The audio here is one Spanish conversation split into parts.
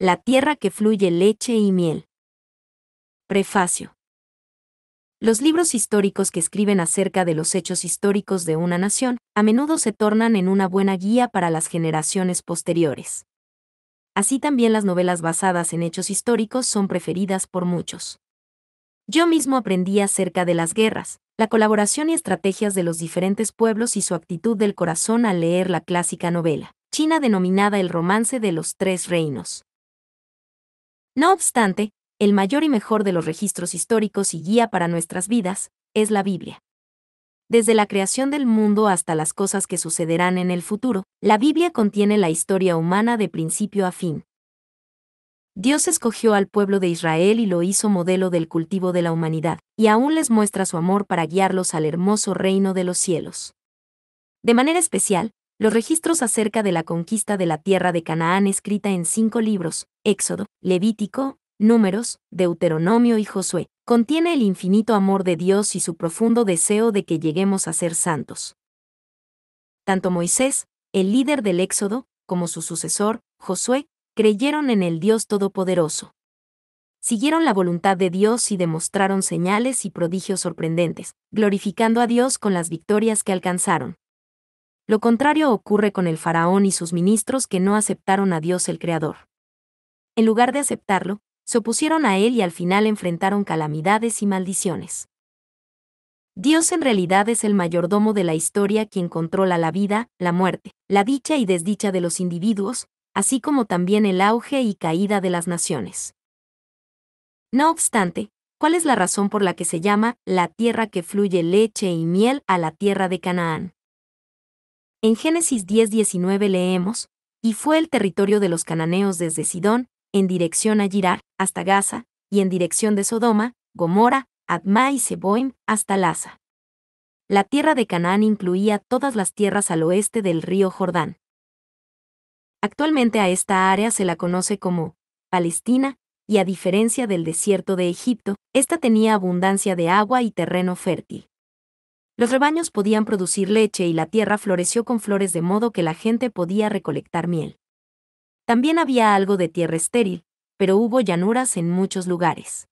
La tierra que fluye leche y miel. Prefacio. Los libros históricos que escriben acerca de los hechos históricos de una nación a menudo se tornan en una buena guía para las generaciones posteriores. Así también las novelas basadas en hechos históricos son preferidas por muchos. Yo mismo aprendí acerca de las guerras, la colaboración y estrategias de los diferentes pueblos y su actitud del corazón al leer la clásica novela china denominada El Romance de los Tres Reinos. No obstante, el mayor y mejor de los registros históricos y guía para nuestras vidas, es la Biblia. Desde la creación del mundo hasta las cosas que sucederán en el futuro, la Biblia contiene la historia humana de principio a fin. Dios escogió al pueblo de Israel y lo hizo modelo del cultivo de la humanidad, y aún les muestra su amor para guiarlos al hermoso reino de los cielos. De manera especial, los registros acerca de la conquista de la tierra de Canaán escrita en cinco libros, Éxodo, Levítico, Números, Deuteronomio y Josué, contiene el infinito amor de Dios y su profundo deseo de que lleguemos a ser santos. Tanto Moisés, el líder del Éxodo, como su sucesor, Josué, creyeron en el Dios Todopoderoso. Siguieron la voluntad de Dios y demostraron señales y prodigios sorprendentes, glorificando a Dios con las victorias que alcanzaron. Lo contrario ocurre con el faraón y sus ministros que no aceptaron a Dios el Creador. En lugar de aceptarlo, se opusieron a él y al final enfrentaron calamidades y maldiciones. Dios en realidad es el mayordomo de la historia quien controla la vida, la muerte, la dicha y desdicha de los individuos, así como también el auge y caída de las naciones. No obstante, ¿cuál es la razón por la que se llama la tierra que fluye leche y miel a la tierra de Canaán? En Génesis 10:19 leemos, y fue el territorio de los cananeos desde Sidón, en dirección a Girar, hasta Gaza, y en dirección de Sodoma, Gomorra, Adma y Seboim, hasta Laza. La tierra de Canaán incluía todas las tierras al oeste del río Jordán. Actualmente a esta área se la conoce como Palestina, y a diferencia del desierto de Egipto, esta tenía abundancia de agua y terreno fértil. Los rebaños podían producir leche y la tierra floreció con flores de modo que la gente podía recolectar miel. También había algo de tierra estéril, pero hubo llanuras en muchos lugares.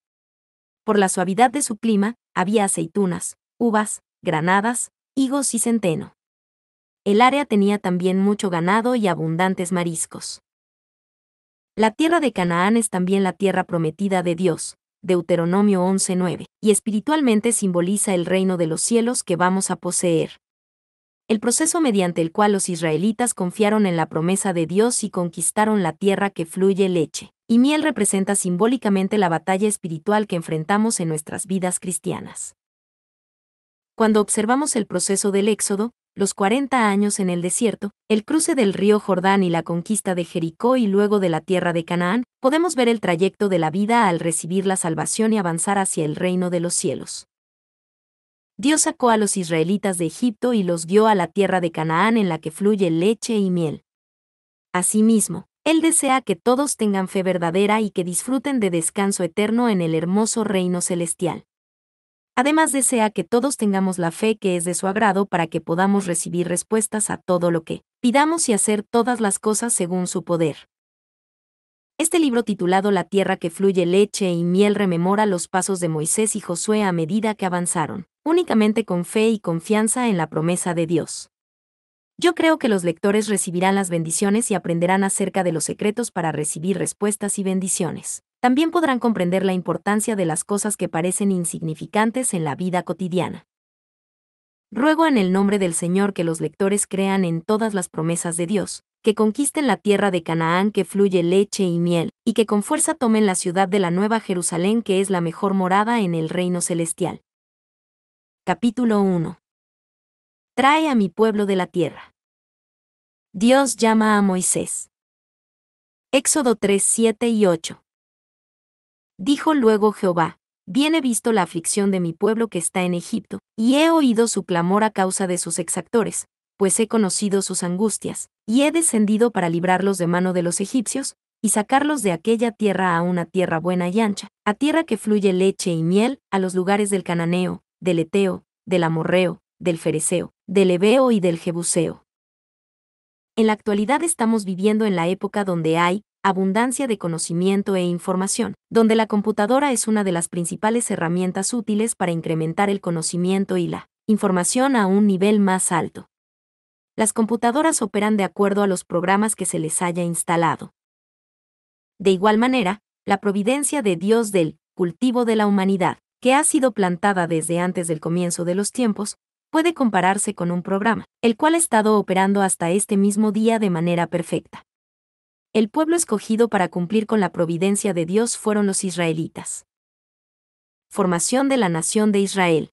Por la suavidad de su clima, había aceitunas, uvas, granadas, higos y centeno. El área tenía también mucho ganado y abundantes mariscos. La tierra de Canaán es también la tierra prometida de Dios, Deuteronomio 11:9, y espiritualmente simboliza el reino de los cielos que vamos a poseer. El proceso mediante el cual los israelitas confiaron en la promesa de Dios y conquistaron la tierra que fluye leche y miel representa simbólicamente la batalla espiritual que enfrentamos en nuestras vidas cristianas. Cuando observamos el proceso del Éxodo, los 40 años en el desierto, el cruce del río Jordán y la conquista de Jericó y luego de la tierra de Canaán, podemos ver el trayecto de la vida al recibir la salvación y avanzar hacia el reino de los cielos. Dios sacó a los israelitas de Egipto y los guió a la tierra de Canaán en la que fluye leche y miel. Asimismo, Él desea que todos tengan fe verdadera y que disfruten de descanso eterno en el hermoso reino celestial. Además desea que todos tengamos la fe que es de su agrado para que podamos recibir respuestas a todo lo que pidamos y hacer todas las cosas según su poder. Este libro titulado La tierra que fluye leche y miel rememora los pasos de Moisés y Josué a medida que avanzaron, únicamente con fe y confianza en la promesa de Dios. Yo creo que los lectores recibirán las bendiciones y aprenderán acerca de los secretos para recibir respuestas y bendiciones también podrán comprender la importancia de las cosas que parecen insignificantes en la vida cotidiana. Ruego en el nombre del Señor que los lectores crean en todas las promesas de Dios, que conquisten la tierra de Canaán que fluye leche y miel, y que con fuerza tomen la ciudad de la Nueva Jerusalén que es la mejor morada en el reino celestial. Capítulo 1. Trae a mi pueblo de la tierra. Dios llama a Moisés. Éxodo 3, 7 y 8. Dijo luego Jehová, bien he visto la aflicción de mi pueblo que está en Egipto, y he oído su clamor a causa de sus exactores, pues he conocido sus angustias, y he descendido para librarlos de mano de los egipcios, y sacarlos de aquella tierra a una tierra buena y ancha, a tierra que fluye leche y miel, a los lugares del cananeo, del eteo, del amorreo, del fereceo, del hebeo y del jebuseo. En la actualidad estamos viviendo en la época donde hay, abundancia de conocimiento e información, donde la computadora es una de las principales herramientas útiles para incrementar el conocimiento y la información a un nivel más alto. Las computadoras operan de acuerdo a los programas que se les haya instalado. De igual manera, la providencia de Dios del cultivo de la humanidad, que ha sido plantada desde antes del comienzo de los tiempos, puede compararse con un programa, el cual ha estado operando hasta este mismo día de manera perfecta. El pueblo escogido para cumplir con la providencia de Dios fueron los israelitas. Formación de la nación de Israel.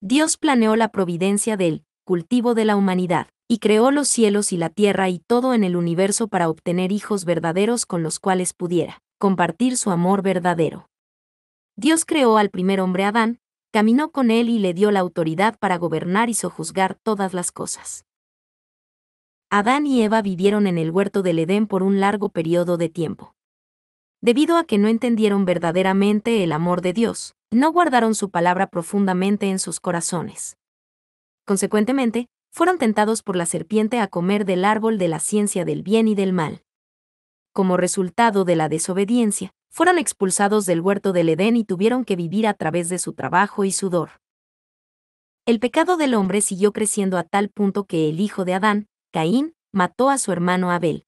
Dios planeó la providencia del cultivo de la humanidad, y creó los cielos y la tierra y todo en el universo para obtener hijos verdaderos con los cuales pudiera compartir su amor verdadero. Dios creó al primer hombre Adán, caminó con él y le dio la autoridad para gobernar y sojuzgar todas las cosas. Adán y Eva vivieron en el huerto del Edén por un largo periodo de tiempo. Debido a que no entendieron verdaderamente el amor de Dios, no guardaron su palabra profundamente en sus corazones. Consecuentemente, fueron tentados por la serpiente a comer del árbol de la ciencia del bien y del mal. Como resultado de la desobediencia, fueron expulsados del huerto del Edén y tuvieron que vivir a través de su trabajo y sudor. El pecado del hombre siguió creciendo a tal punto que el hijo de Adán, Caín mató a su hermano Abel.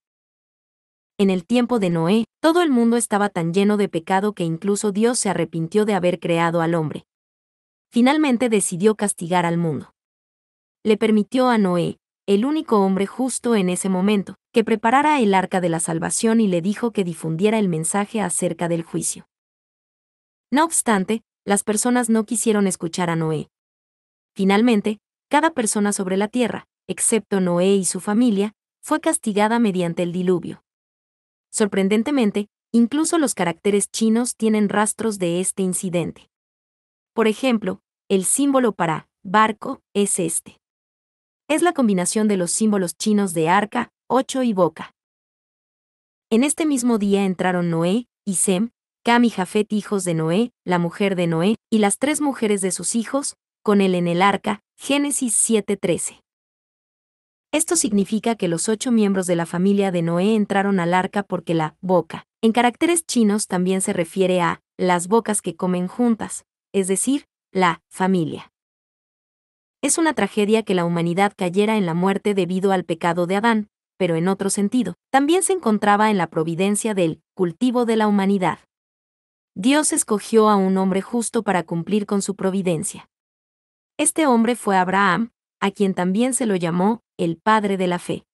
En el tiempo de Noé, todo el mundo estaba tan lleno de pecado que incluso Dios se arrepintió de haber creado al hombre. Finalmente decidió castigar al mundo. Le permitió a Noé, el único hombre justo en ese momento, que preparara el arca de la salvación y le dijo que difundiera el mensaje acerca del juicio. No obstante, las personas no quisieron escuchar a Noé. Finalmente, cada persona sobre la tierra, excepto Noé y su familia, fue castigada mediante el diluvio. Sorprendentemente, incluso los caracteres chinos tienen rastros de este incidente. Por ejemplo, el símbolo para barco es este. Es la combinación de los símbolos chinos de arca, ocho y boca. En este mismo día entraron Noé, y Sem, Cam y Jafet hijos de Noé, la mujer de Noé, y las tres mujeres de sus hijos, con él en el arca, Génesis 7:13. Esto significa que los ocho miembros de la familia de Noé entraron al arca porque la boca, en caracteres chinos también se refiere a las bocas que comen juntas, es decir, la familia. Es una tragedia que la humanidad cayera en la muerte debido al pecado de Adán, pero en otro sentido, también se encontraba en la providencia del cultivo de la humanidad. Dios escogió a un hombre justo para cumplir con su providencia. Este hombre fue Abraham, a quien también se lo llamó el Padre de la Fe.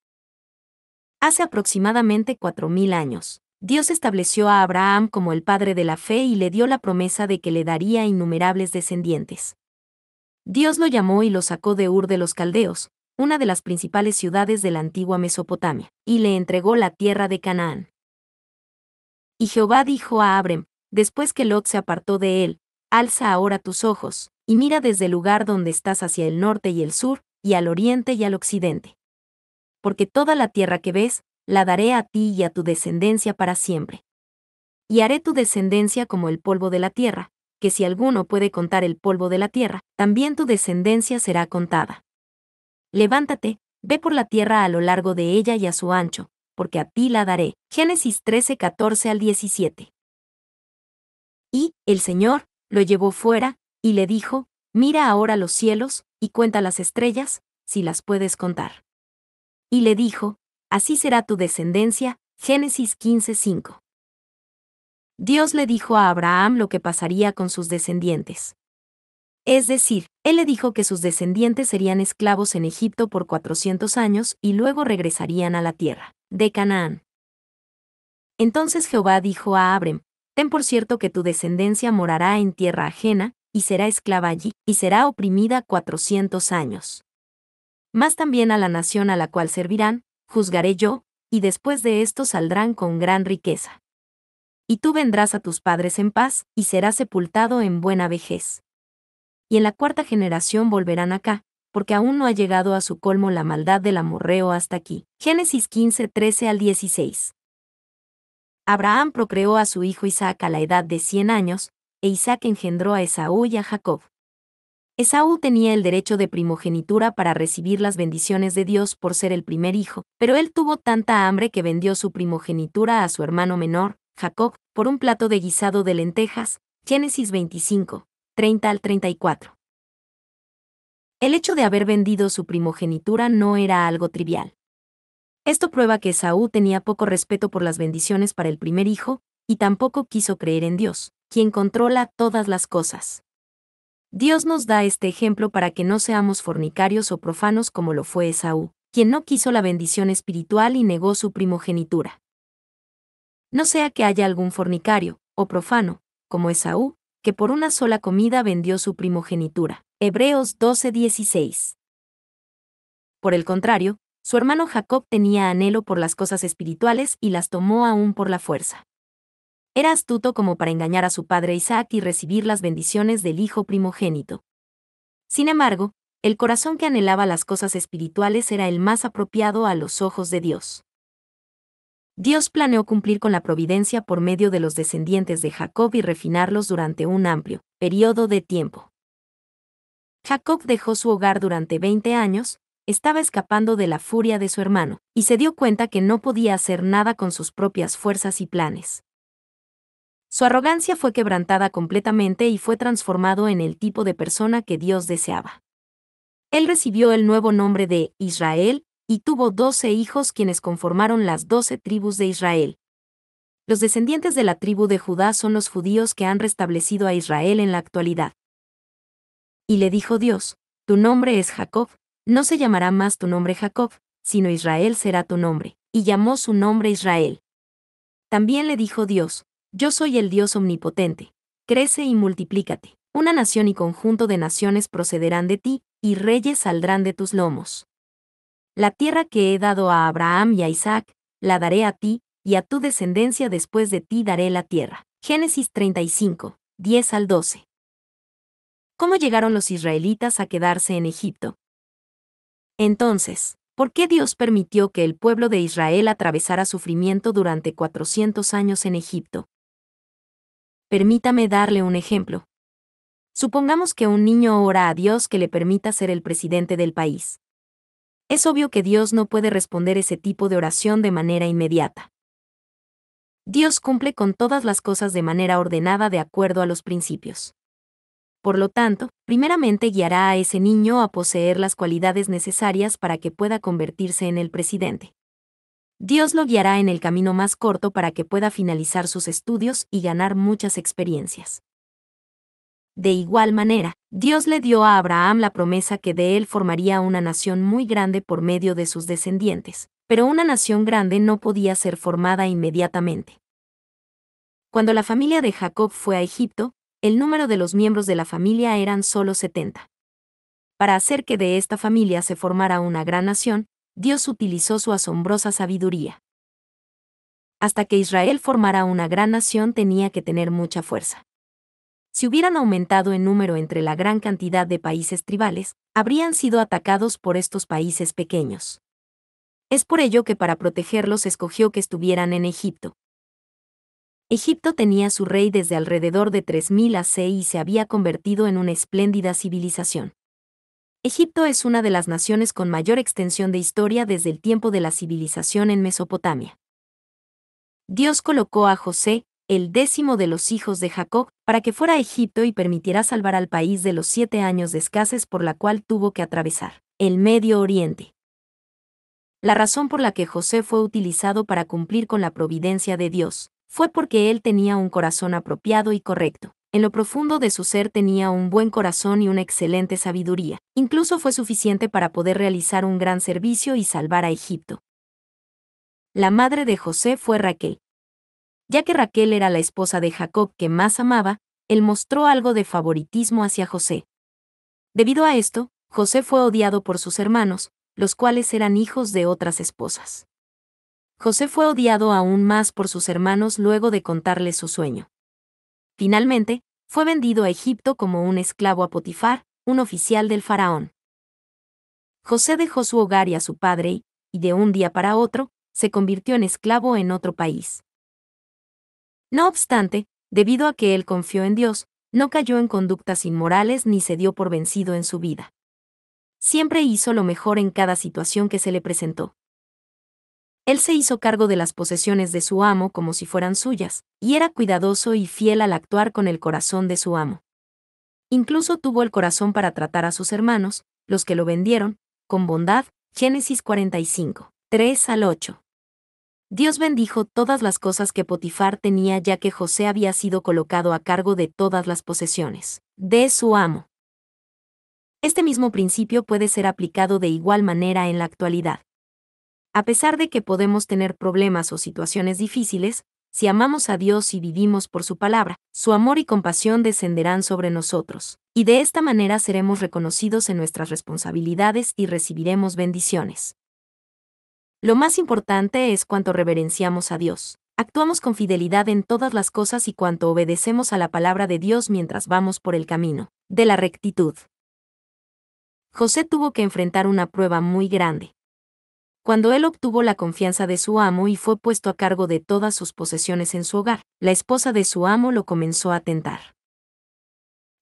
Hace aproximadamente cuatro mil años, Dios estableció a Abraham como el Padre de la Fe y le dio la promesa de que le daría innumerables descendientes. Dios lo llamó y lo sacó de Ur de los Caldeos, una de las principales ciudades de la antigua Mesopotamia, y le entregó la tierra de Canaán. Y Jehová dijo a Abrem, después que Lot se apartó de él, Alza ahora tus ojos, y mira desde el lugar donde estás hacia el norte y el sur, y al oriente y al occidente. Porque toda la tierra que ves, la daré a ti y a tu descendencia para siempre. Y haré tu descendencia como el polvo de la tierra, que si alguno puede contar el polvo de la tierra, también tu descendencia será contada. Levántate, ve por la tierra a lo largo de ella y a su ancho, porque a ti la daré. Génesis 13:14 al 17. Y, el Señor, lo llevó fuera, y le dijo, Mira ahora los cielos, y cuenta las estrellas, si las puedes contar. Y le dijo, Así será tu descendencia, Génesis 15:5. Dios le dijo a Abraham lo que pasaría con sus descendientes. Es decir, él le dijo que sus descendientes serían esclavos en Egipto por 400 años y luego regresarían a la tierra de Canaán. Entonces Jehová dijo a Abrem, Ten por cierto que tu descendencia morará en tierra ajena, y será esclava allí, y será oprimida cuatrocientos años. Más también a la nación a la cual servirán, juzgaré yo, y después de esto saldrán con gran riqueza. Y tú vendrás a tus padres en paz, y serás sepultado en buena vejez. Y en la cuarta generación volverán acá, porque aún no ha llegado a su colmo la maldad del amorreo hasta aquí. Génesis 15, 13 al 16. Abraham procreó a su hijo Isaac a la edad de 100 años, e Isaac engendró a Esaú y a Jacob. Esaú tenía el derecho de primogenitura para recibir las bendiciones de Dios por ser el primer hijo, pero él tuvo tanta hambre que vendió su primogenitura a su hermano menor, Jacob, por un plato de guisado de lentejas, Génesis 25, 30 al 34. El hecho de haber vendido su primogenitura no era algo trivial. Esto prueba que Esaú tenía poco respeto por las bendiciones para el primer hijo, y tampoco quiso creer en Dios, quien controla todas las cosas. Dios nos da este ejemplo para que no seamos fornicarios o profanos como lo fue Esaú, quien no quiso la bendición espiritual y negó su primogenitura. No sea que haya algún fornicario, o profano, como Esaú, que por una sola comida vendió su primogenitura. Hebreos 12:16. Por el contrario, su hermano Jacob tenía anhelo por las cosas espirituales y las tomó aún por la fuerza. Era astuto como para engañar a su padre Isaac y recibir las bendiciones del hijo primogénito. Sin embargo, el corazón que anhelaba las cosas espirituales era el más apropiado a los ojos de Dios. Dios planeó cumplir con la providencia por medio de los descendientes de Jacob y refinarlos durante un amplio periodo de tiempo. Jacob dejó su hogar durante 20 años, estaba escapando de la furia de su hermano, y se dio cuenta que no podía hacer nada con sus propias fuerzas y planes. Su arrogancia fue quebrantada completamente y fue transformado en el tipo de persona que Dios deseaba. Él recibió el nuevo nombre de Israel y tuvo doce hijos quienes conformaron las doce tribus de Israel. Los descendientes de la tribu de Judá son los judíos que han restablecido a Israel en la actualidad. Y le dijo Dios, Tu nombre es Jacob, no se llamará más tu nombre Jacob, sino Israel será tu nombre, y llamó su nombre Israel. También le dijo Dios, yo soy el Dios omnipotente. Crece y multiplícate. Una nación y conjunto de naciones procederán de ti, y reyes saldrán de tus lomos. La tierra que he dado a Abraham y a Isaac, la daré a ti, y a tu descendencia después de ti daré la tierra. Génesis 35, 10 al 12. ¿Cómo llegaron los israelitas a quedarse en Egipto? Entonces, ¿por qué Dios permitió que el pueblo de Israel atravesara sufrimiento durante 400 años en Egipto? Permítame darle un ejemplo. Supongamos que un niño ora a Dios que le permita ser el presidente del país. Es obvio que Dios no puede responder ese tipo de oración de manera inmediata. Dios cumple con todas las cosas de manera ordenada de acuerdo a los principios. Por lo tanto, primeramente guiará a ese niño a poseer las cualidades necesarias para que pueda convertirse en el presidente. Dios lo guiará en el camino más corto para que pueda finalizar sus estudios y ganar muchas experiencias. De igual manera, Dios le dio a Abraham la promesa que de él formaría una nación muy grande por medio de sus descendientes, pero una nación grande no podía ser formada inmediatamente. Cuando la familia de Jacob fue a Egipto, el número de los miembros de la familia eran solo 70. Para hacer que de esta familia se formara una gran nación, Dios utilizó su asombrosa sabiduría. Hasta que Israel formara una gran nación tenía que tener mucha fuerza. Si hubieran aumentado en número entre la gran cantidad de países tribales, habrían sido atacados por estos países pequeños. Es por ello que para protegerlos escogió que estuvieran en Egipto. Egipto tenía su rey desde alrededor de 3000 AC y se había convertido en una espléndida civilización. Egipto es una de las naciones con mayor extensión de historia desde el tiempo de la civilización en Mesopotamia. Dios colocó a José, el décimo de los hijos de Jacob, para que fuera a Egipto y permitiera salvar al país de los siete años de escasez por la cual tuvo que atravesar el Medio Oriente. La razón por la que José fue utilizado para cumplir con la providencia de Dios fue porque él tenía un corazón apropiado y correcto en lo profundo de su ser tenía un buen corazón y una excelente sabiduría. Incluso fue suficiente para poder realizar un gran servicio y salvar a Egipto. La madre de José fue Raquel. Ya que Raquel era la esposa de Jacob que más amaba, él mostró algo de favoritismo hacia José. Debido a esto, José fue odiado por sus hermanos, los cuales eran hijos de otras esposas. José fue odiado aún más por sus hermanos luego de contarles su sueño. Finalmente, fue vendido a Egipto como un esclavo a Potifar, un oficial del faraón. José dejó su hogar y a su padre, y de un día para otro, se convirtió en esclavo en otro país. No obstante, debido a que él confió en Dios, no cayó en conductas inmorales ni se dio por vencido en su vida. Siempre hizo lo mejor en cada situación que se le presentó. Él se hizo cargo de las posesiones de su amo como si fueran suyas, y era cuidadoso y fiel al actuar con el corazón de su amo. Incluso tuvo el corazón para tratar a sus hermanos, los que lo vendieron, con bondad, Génesis 45, 3 al 8. Dios bendijo todas las cosas que Potifar tenía ya que José había sido colocado a cargo de todas las posesiones de su amo. Este mismo principio puede ser aplicado de igual manera en la actualidad. A pesar de que podemos tener problemas o situaciones difíciles, si amamos a Dios y vivimos por su palabra, su amor y compasión descenderán sobre nosotros, y de esta manera seremos reconocidos en nuestras responsabilidades y recibiremos bendiciones. Lo más importante es cuanto reverenciamos a Dios. Actuamos con fidelidad en todas las cosas y cuanto obedecemos a la palabra de Dios mientras vamos por el camino de la rectitud. José tuvo que enfrentar una prueba muy grande. Cuando él obtuvo la confianza de su amo y fue puesto a cargo de todas sus posesiones en su hogar, la esposa de su amo lo comenzó a tentar.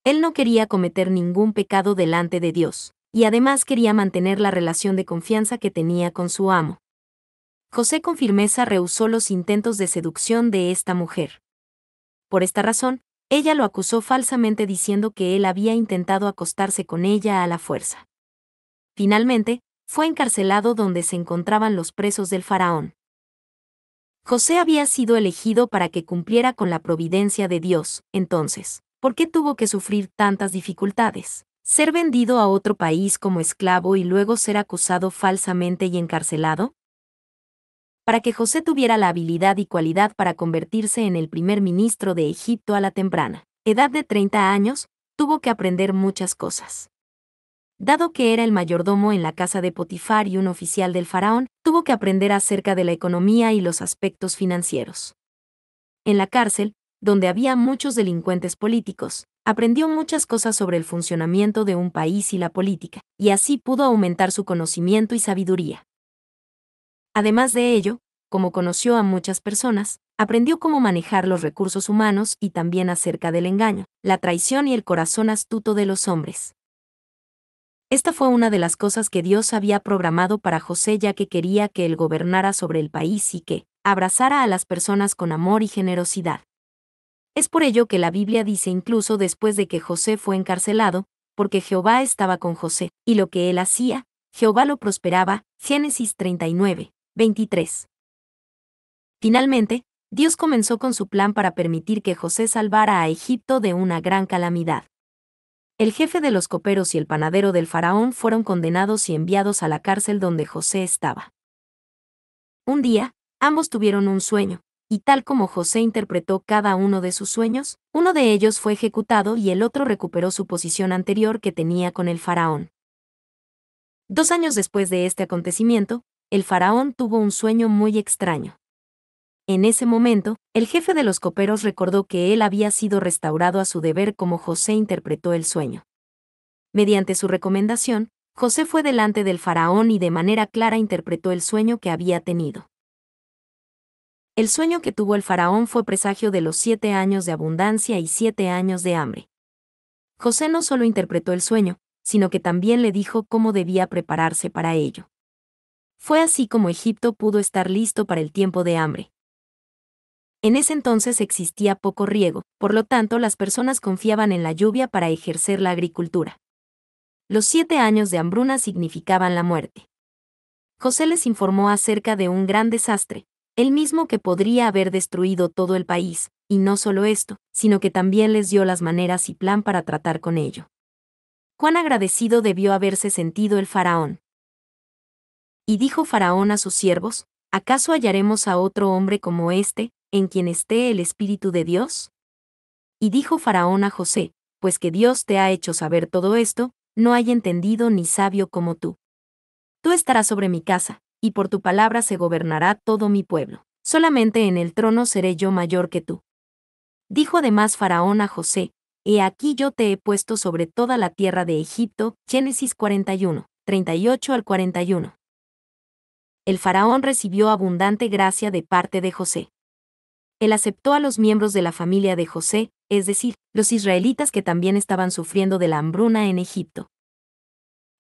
Él no quería cometer ningún pecado delante de Dios, y además quería mantener la relación de confianza que tenía con su amo. José con firmeza rehusó los intentos de seducción de esta mujer. Por esta razón, ella lo acusó falsamente diciendo que él había intentado acostarse con ella a la fuerza. Finalmente, fue encarcelado donde se encontraban los presos del faraón. José había sido elegido para que cumpliera con la providencia de Dios, entonces, ¿por qué tuvo que sufrir tantas dificultades? ¿Ser vendido a otro país como esclavo y luego ser acusado falsamente y encarcelado? Para que José tuviera la habilidad y cualidad para convertirse en el primer ministro de Egipto a la temprana edad de 30 años, tuvo que aprender muchas cosas. Dado que era el mayordomo en la casa de Potifar y un oficial del faraón, tuvo que aprender acerca de la economía y los aspectos financieros. En la cárcel, donde había muchos delincuentes políticos, aprendió muchas cosas sobre el funcionamiento de un país y la política, y así pudo aumentar su conocimiento y sabiduría. Además de ello, como conoció a muchas personas, aprendió cómo manejar los recursos humanos y también acerca del engaño, la traición y el corazón astuto de los hombres. Esta fue una de las cosas que Dios había programado para José ya que quería que él gobernara sobre el país y que abrazara a las personas con amor y generosidad. Es por ello que la Biblia dice incluso después de que José fue encarcelado, porque Jehová estaba con José, y lo que él hacía, Jehová lo prosperaba, Génesis 39, 23. Finalmente, Dios comenzó con su plan para permitir que José salvara a Egipto de una gran calamidad. El jefe de los coperos y el panadero del faraón fueron condenados y enviados a la cárcel donde José estaba. Un día, ambos tuvieron un sueño, y tal como José interpretó cada uno de sus sueños, uno de ellos fue ejecutado y el otro recuperó su posición anterior que tenía con el faraón. Dos años después de este acontecimiento, el faraón tuvo un sueño muy extraño. En ese momento, el jefe de los coperos recordó que él había sido restaurado a su deber como José interpretó el sueño. Mediante su recomendación, José fue delante del faraón y de manera clara interpretó el sueño que había tenido. El sueño que tuvo el faraón fue presagio de los siete años de abundancia y siete años de hambre. José no solo interpretó el sueño, sino que también le dijo cómo debía prepararse para ello. Fue así como Egipto pudo estar listo para el tiempo de hambre. En ese entonces existía poco riego, por lo tanto las personas confiaban en la lluvia para ejercer la agricultura. Los siete años de hambruna significaban la muerte. José les informó acerca de un gran desastre, el mismo que podría haber destruido todo el país, y no solo esto, sino que también les dio las maneras y plan para tratar con ello. Cuán agradecido debió haberse sentido el faraón. Y dijo faraón a sus siervos, ¿acaso hallaremos a otro hombre como este, en quien esté el Espíritu de Dios? Y dijo Faraón a José, pues que Dios te ha hecho saber todo esto, no hay entendido ni sabio como tú. Tú estarás sobre mi casa, y por tu palabra se gobernará todo mi pueblo. Solamente en el trono seré yo mayor que tú. Dijo además Faraón a José, He aquí yo te he puesto sobre toda la tierra de Egipto, Génesis 41, 38 al 41. El faraón recibió abundante gracia de parte de José él aceptó a los miembros de la familia de José, es decir, los israelitas que también estaban sufriendo de la hambruna en Egipto.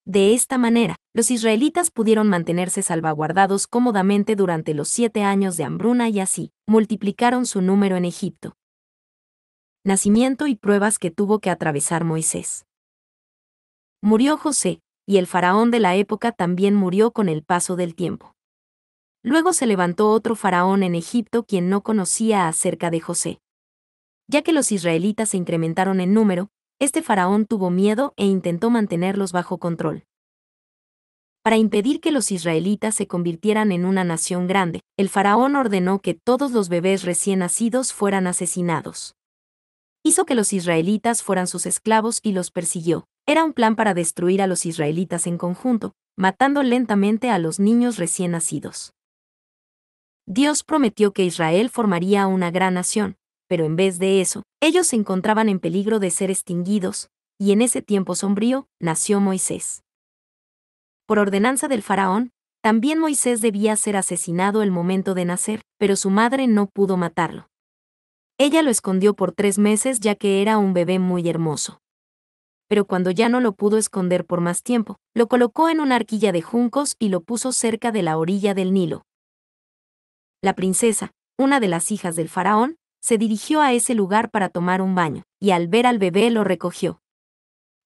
De esta manera, los israelitas pudieron mantenerse salvaguardados cómodamente durante los siete años de hambruna y así, multiplicaron su número en Egipto. Nacimiento y pruebas que tuvo que atravesar Moisés. Murió José, y el faraón de la época también murió con el paso del tiempo. Luego se levantó otro faraón en Egipto quien no conocía acerca de José. Ya que los israelitas se incrementaron en número, este faraón tuvo miedo e intentó mantenerlos bajo control. Para impedir que los israelitas se convirtieran en una nación grande, el faraón ordenó que todos los bebés recién nacidos fueran asesinados. Hizo que los israelitas fueran sus esclavos y los persiguió. Era un plan para destruir a los israelitas en conjunto, matando lentamente a los niños recién nacidos. Dios prometió que Israel formaría una gran nación, pero en vez de eso, ellos se encontraban en peligro de ser extinguidos, y en ese tiempo sombrío nació Moisés. Por ordenanza del faraón, también Moisés debía ser asesinado el momento de nacer, pero su madre no pudo matarlo. Ella lo escondió por tres meses ya que era un bebé muy hermoso. Pero cuando ya no lo pudo esconder por más tiempo, lo colocó en una arquilla de juncos y lo puso cerca de la orilla del Nilo, la princesa, una de las hijas del faraón, se dirigió a ese lugar para tomar un baño, y al ver al bebé lo recogió.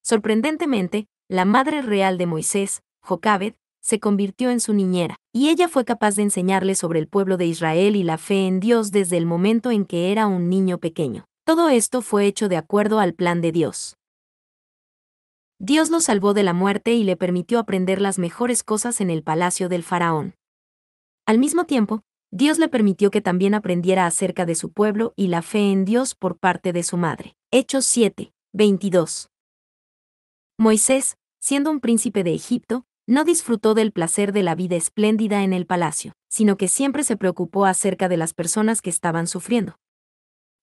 Sorprendentemente, la madre real de Moisés, Jocabed, se convirtió en su niñera, y ella fue capaz de enseñarle sobre el pueblo de Israel y la fe en Dios desde el momento en que era un niño pequeño. Todo esto fue hecho de acuerdo al plan de Dios. Dios lo salvó de la muerte y le permitió aprender las mejores cosas en el palacio del faraón. Al mismo tiempo, Dios le permitió que también aprendiera acerca de su pueblo y la fe en Dios por parte de su madre. Hechos 7, 22. Moisés, siendo un príncipe de Egipto, no disfrutó del placer de la vida espléndida en el palacio, sino que siempre se preocupó acerca de las personas que estaban sufriendo.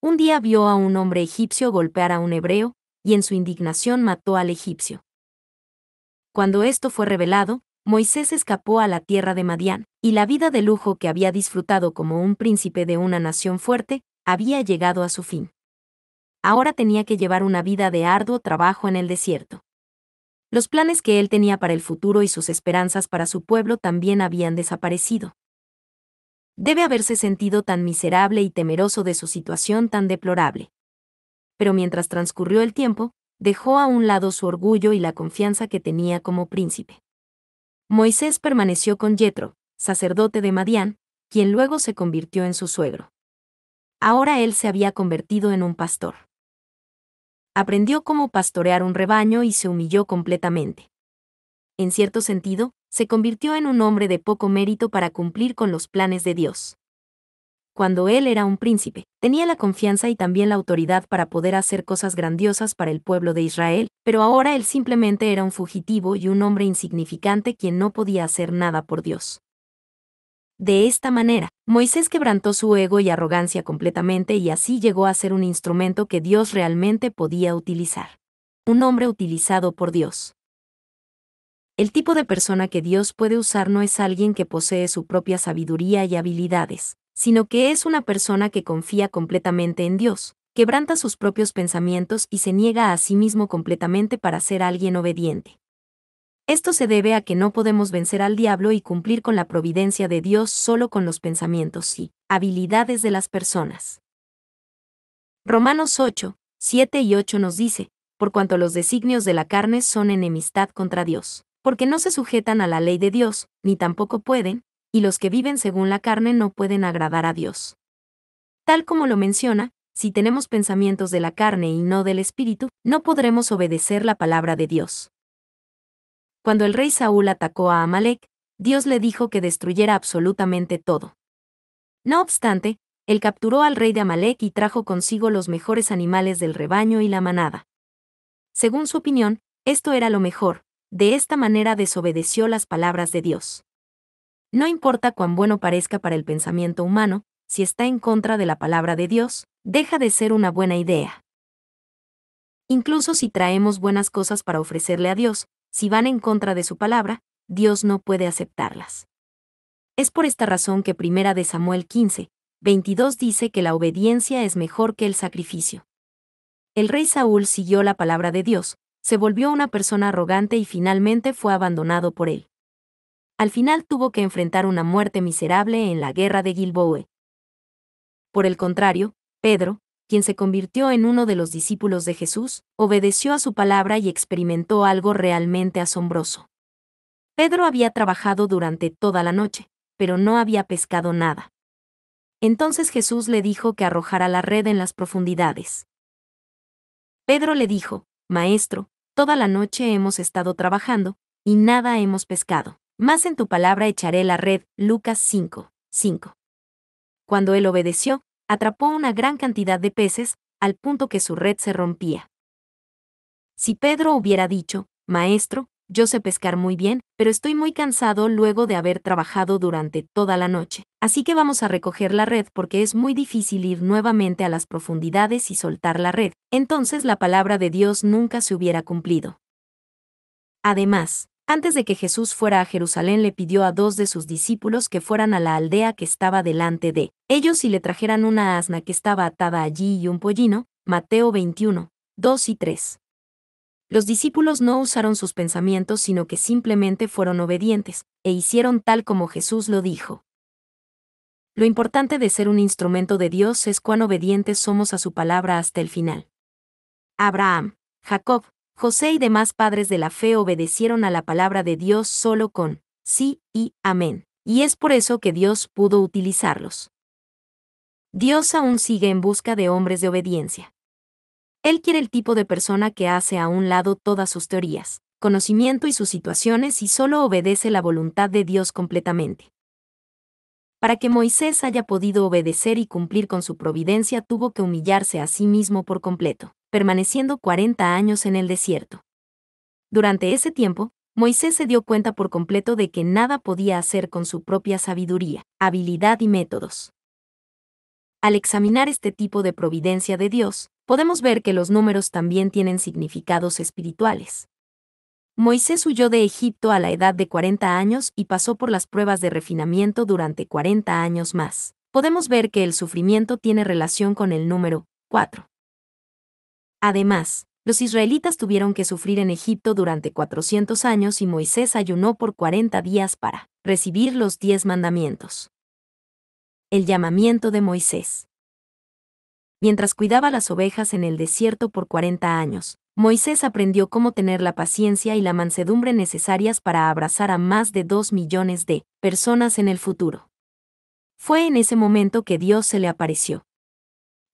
Un día vio a un hombre egipcio golpear a un hebreo, y en su indignación mató al egipcio. Cuando esto fue revelado, Moisés escapó a la tierra de Madián, y la vida de lujo que había disfrutado como un príncipe de una nación fuerte, había llegado a su fin. Ahora tenía que llevar una vida de arduo trabajo en el desierto. Los planes que él tenía para el futuro y sus esperanzas para su pueblo también habían desaparecido. Debe haberse sentido tan miserable y temeroso de su situación tan deplorable. Pero mientras transcurrió el tiempo, dejó a un lado su orgullo y la confianza que tenía como príncipe. Moisés permaneció con Yetro, sacerdote de Madián, quien luego se convirtió en su suegro. Ahora él se había convertido en un pastor. Aprendió cómo pastorear un rebaño y se humilló completamente. En cierto sentido, se convirtió en un hombre de poco mérito para cumplir con los planes de Dios cuando él era un príncipe, tenía la confianza y también la autoridad para poder hacer cosas grandiosas para el pueblo de Israel, pero ahora él simplemente era un fugitivo y un hombre insignificante quien no podía hacer nada por Dios. De esta manera, Moisés quebrantó su ego y arrogancia completamente y así llegó a ser un instrumento que Dios realmente podía utilizar. Un hombre utilizado por Dios. El tipo de persona que Dios puede usar no es alguien que posee su propia sabiduría y habilidades, sino que es una persona que confía completamente en Dios, quebranta sus propios pensamientos y se niega a sí mismo completamente para ser alguien obediente. Esto se debe a que no podemos vencer al diablo y cumplir con la providencia de Dios solo con los pensamientos y habilidades de las personas. Romanos 8, 7 y 8 nos dice, por cuanto los designios de la carne son enemistad contra Dios, porque no se sujetan a la ley de Dios, ni tampoco pueden, y los que viven según la carne no pueden agradar a Dios. Tal como lo menciona, si tenemos pensamientos de la carne y no del Espíritu, no podremos obedecer la palabra de Dios. Cuando el rey Saúl atacó a Amalek, Dios le dijo que destruyera absolutamente todo. No obstante, él capturó al rey de Amalek y trajo consigo los mejores animales del rebaño y la manada. Según su opinión, esto era lo mejor, de esta manera desobedeció las palabras de Dios. No importa cuán bueno parezca para el pensamiento humano, si está en contra de la palabra de Dios, deja de ser una buena idea. Incluso si traemos buenas cosas para ofrecerle a Dios, si van en contra de su palabra, Dios no puede aceptarlas. Es por esta razón que Primera de Samuel 15, 22 dice que la obediencia es mejor que el sacrificio. El rey Saúl siguió la palabra de Dios, se volvió una persona arrogante y finalmente fue abandonado por él al final tuvo que enfrentar una muerte miserable en la guerra de Gilboe. Por el contrario, Pedro, quien se convirtió en uno de los discípulos de Jesús, obedeció a su palabra y experimentó algo realmente asombroso. Pedro había trabajado durante toda la noche, pero no había pescado nada. Entonces Jesús le dijo que arrojara la red en las profundidades. Pedro le dijo, Maestro, toda la noche hemos estado trabajando, y nada hemos pescado. Más en tu palabra echaré la red. Lucas 5, 5. Cuando él obedeció, atrapó una gran cantidad de peces, al punto que su red se rompía. Si Pedro hubiera dicho, Maestro, yo sé pescar muy bien, pero estoy muy cansado luego de haber trabajado durante toda la noche, así que vamos a recoger la red porque es muy difícil ir nuevamente a las profundidades y soltar la red, entonces la palabra de Dios nunca se hubiera cumplido. Además, antes de que Jesús fuera a Jerusalén le pidió a dos de sus discípulos que fueran a la aldea que estaba delante de ellos y le trajeran una asna que estaba atada allí y un pollino, Mateo 21, 2 y 3. Los discípulos no usaron sus pensamientos sino que simplemente fueron obedientes, e hicieron tal como Jesús lo dijo. Lo importante de ser un instrumento de Dios es cuán obedientes somos a su palabra hasta el final. Abraham, Jacob, José y demás padres de la fe obedecieron a la palabra de Dios solo con sí y amén, y es por eso que Dios pudo utilizarlos. Dios aún sigue en busca de hombres de obediencia. Él quiere el tipo de persona que hace a un lado todas sus teorías, conocimiento y sus situaciones y solo obedece la voluntad de Dios completamente. Para que Moisés haya podido obedecer y cumplir con su providencia tuvo que humillarse a sí mismo por completo permaneciendo 40 años en el desierto. Durante ese tiempo, Moisés se dio cuenta por completo de que nada podía hacer con su propia sabiduría, habilidad y métodos. Al examinar este tipo de providencia de Dios, podemos ver que los números también tienen significados espirituales. Moisés huyó de Egipto a la edad de 40 años y pasó por las pruebas de refinamiento durante 40 años más. Podemos ver que el sufrimiento tiene relación con el número 4. Además, los israelitas tuvieron que sufrir en Egipto durante 400 años y Moisés ayunó por 40 días para recibir los 10 mandamientos. El llamamiento de Moisés. Mientras cuidaba las ovejas en el desierto por 40 años, Moisés aprendió cómo tener la paciencia y la mansedumbre necesarias para abrazar a más de 2 millones de personas en el futuro. Fue en ese momento que Dios se le apareció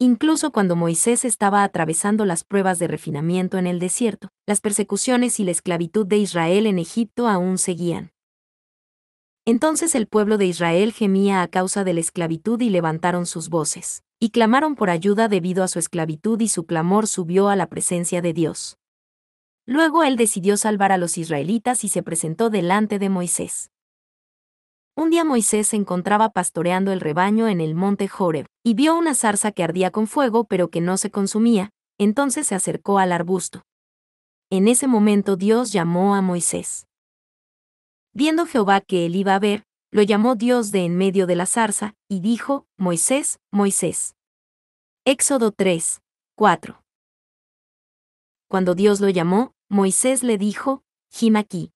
Incluso cuando Moisés estaba atravesando las pruebas de refinamiento en el desierto, las persecuciones y la esclavitud de Israel en Egipto aún seguían. Entonces el pueblo de Israel gemía a causa de la esclavitud y levantaron sus voces, y clamaron por ayuda debido a su esclavitud y su clamor subió a la presencia de Dios. Luego él decidió salvar a los israelitas y se presentó delante de Moisés. Un día Moisés se encontraba pastoreando el rebaño en el monte Joreb, y vio una zarza que ardía con fuego pero que no se consumía, entonces se acercó al arbusto. En ese momento Dios llamó a Moisés. Viendo Jehová que él iba a ver, lo llamó Dios de en medio de la zarza, y dijo, Moisés, Moisés. Éxodo 3, 4. Cuando Dios lo llamó, Moisés le dijo, Jim aquí.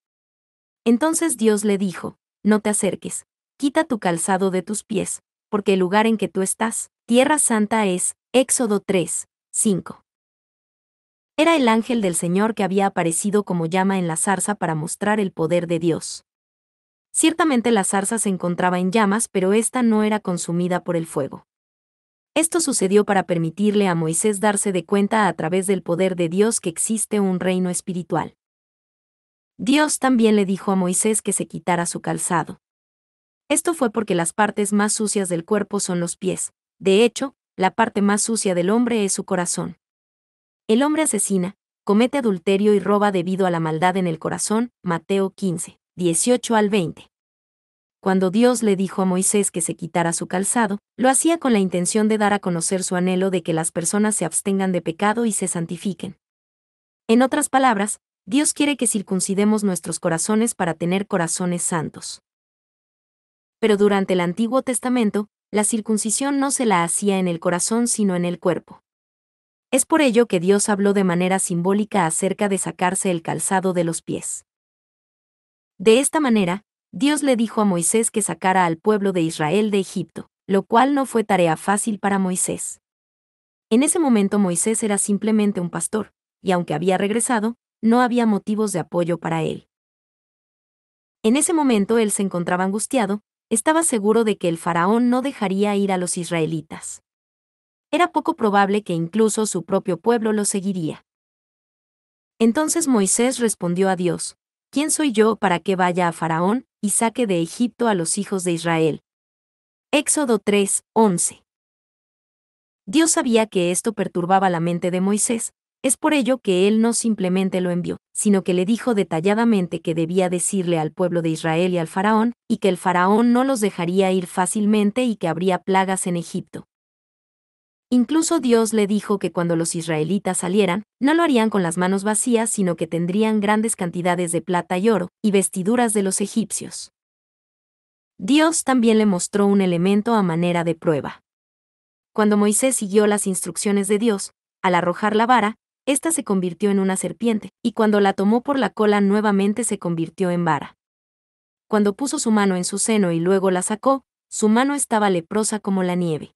Entonces Dios le dijo, no te acerques. Quita tu calzado de tus pies, porque el lugar en que tú estás, tierra santa es, Éxodo 3, 5. Era el ángel del Señor que había aparecido como llama en la zarza para mostrar el poder de Dios. Ciertamente la zarza se encontraba en llamas, pero ésta no era consumida por el fuego. Esto sucedió para permitirle a Moisés darse de cuenta a través del poder de Dios que existe un reino espiritual. Dios también le dijo a Moisés que se quitara su calzado. Esto fue porque las partes más sucias del cuerpo son los pies. De hecho, la parte más sucia del hombre es su corazón. El hombre asesina, comete adulterio y roba debido a la maldad en el corazón, Mateo 15, 18 al 20. Cuando Dios le dijo a Moisés que se quitara su calzado, lo hacía con la intención de dar a conocer su anhelo de que las personas se abstengan de pecado y se santifiquen. En otras palabras, Dios quiere que circuncidemos nuestros corazones para tener corazones santos. Pero durante el Antiguo Testamento, la circuncisión no se la hacía en el corazón sino en el cuerpo. Es por ello que Dios habló de manera simbólica acerca de sacarse el calzado de los pies. De esta manera, Dios le dijo a Moisés que sacara al pueblo de Israel de Egipto, lo cual no fue tarea fácil para Moisés. En ese momento Moisés era simplemente un pastor, y aunque había regresado, no había motivos de apoyo para él. En ese momento él se encontraba angustiado, estaba seguro de que el faraón no dejaría ir a los israelitas. Era poco probable que incluso su propio pueblo lo seguiría. Entonces Moisés respondió a Dios, ¿quién soy yo para que vaya a Faraón y saque de Egipto a los hijos de Israel? Éxodo 3, 11. Dios sabía que esto perturbaba la mente de Moisés, es por ello que él no simplemente lo envió, sino que le dijo detalladamente que debía decirle al pueblo de Israel y al faraón, y que el faraón no los dejaría ir fácilmente y que habría plagas en Egipto. Incluso Dios le dijo que cuando los israelitas salieran, no lo harían con las manos vacías, sino que tendrían grandes cantidades de plata y oro, y vestiduras de los egipcios. Dios también le mostró un elemento a manera de prueba. Cuando Moisés siguió las instrucciones de Dios, al arrojar la vara, esta se convirtió en una serpiente, y cuando la tomó por la cola nuevamente se convirtió en vara. Cuando puso su mano en su seno y luego la sacó, su mano estaba leprosa como la nieve.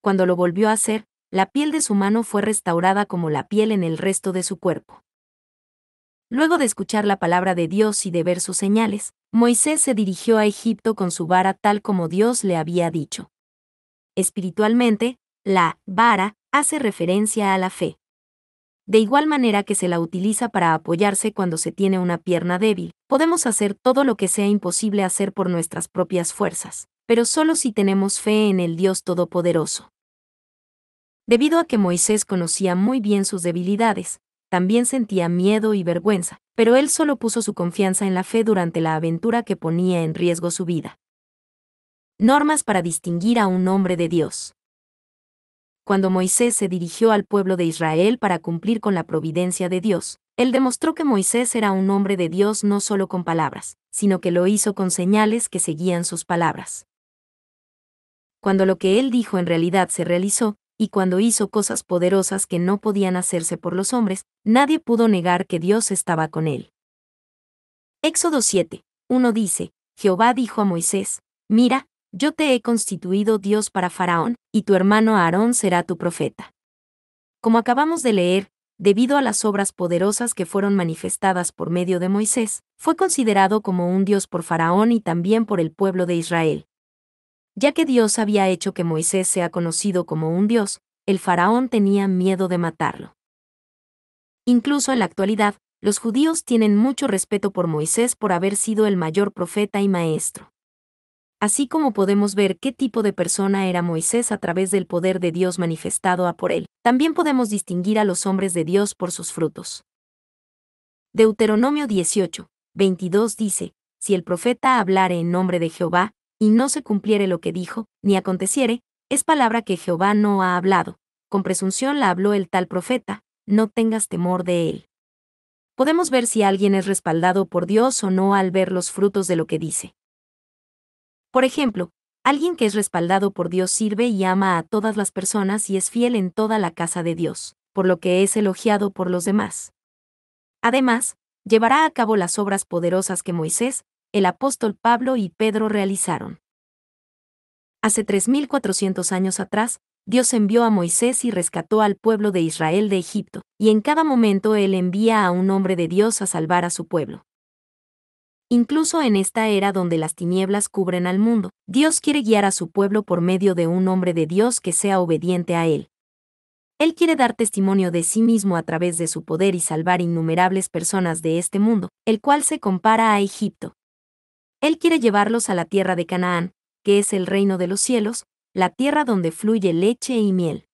Cuando lo volvió a hacer, la piel de su mano fue restaurada como la piel en el resto de su cuerpo. Luego de escuchar la palabra de Dios y de ver sus señales, Moisés se dirigió a Egipto con su vara tal como Dios le había dicho. Espiritualmente, la vara hace referencia a la fe. De igual manera que se la utiliza para apoyarse cuando se tiene una pierna débil, podemos hacer todo lo que sea imposible hacer por nuestras propias fuerzas, pero solo si tenemos fe en el Dios Todopoderoso. Debido a que Moisés conocía muy bien sus debilidades, también sentía miedo y vergüenza, pero él solo puso su confianza en la fe durante la aventura que ponía en riesgo su vida. Normas para distinguir a un hombre de Dios cuando Moisés se dirigió al pueblo de Israel para cumplir con la providencia de Dios, él demostró que Moisés era un hombre de Dios no solo con palabras, sino que lo hizo con señales que seguían sus palabras. Cuando lo que él dijo en realidad se realizó, y cuando hizo cosas poderosas que no podían hacerse por los hombres, nadie pudo negar que Dios estaba con él. Éxodo 7. 1 dice, Jehová dijo a Moisés, Mira, yo te he constituido Dios para Faraón, y tu hermano Aarón será tu profeta. Como acabamos de leer, debido a las obras poderosas que fueron manifestadas por medio de Moisés, fue considerado como un Dios por Faraón y también por el pueblo de Israel. Ya que Dios había hecho que Moisés sea conocido como un Dios, el Faraón tenía miedo de matarlo. Incluso en la actualidad, los judíos tienen mucho respeto por Moisés por haber sido el mayor profeta y maestro así como podemos ver qué tipo de persona era Moisés a través del poder de Dios manifestado a por él. También podemos distinguir a los hombres de Dios por sus frutos. Deuteronomio 18, 22 dice, Si el profeta hablare en nombre de Jehová, y no se cumpliere lo que dijo, ni aconteciere, es palabra que Jehová no ha hablado, con presunción la habló el tal profeta, no tengas temor de él. Podemos ver si alguien es respaldado por Dios o no al ver los frutos de lo que dice. Por ejemplo, alguien que es respaldado por Dios sirve y ama a todas las personas y es fiel en toda la casa de Dios, por lo que es elogiado por los demás. Además, llevará a cabo las obras poderosas que Moisés, el apóstol Pablo y Pedro realizaron. Hace 3.400 años atrás, Dios envió a Moisés y rescató al pueblo de Israel de Egipto, y en cada momento Él envía a un hombre de Dios a salvar a su pueblo. Incluso en esta era donde las tinieblas cubren al mundo, Dios quiere guiar a su pueblo por medio de un hombre de Dios que sea obediente a Él. Él quiere dar testimonio de sí mismo a través de su poder y salvar innumerables personas de este mundo, el cual se compara a Egipto. Él quiere llevarlos a la tierra de Canaán, que es el reino de los cielos, la tierra donde fluye leche y miel.